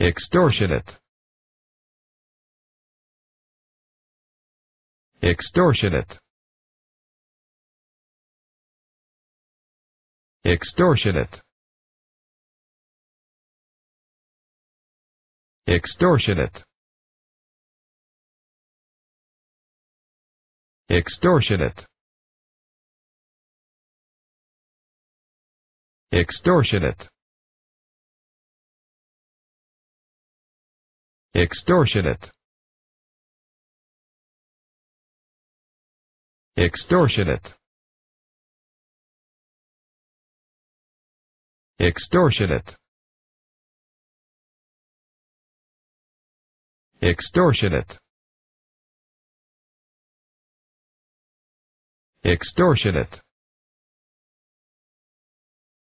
extortionate extortionate extortionate extortionate extortionate extortionate extortionate extortionate extortionate extortionate extortionate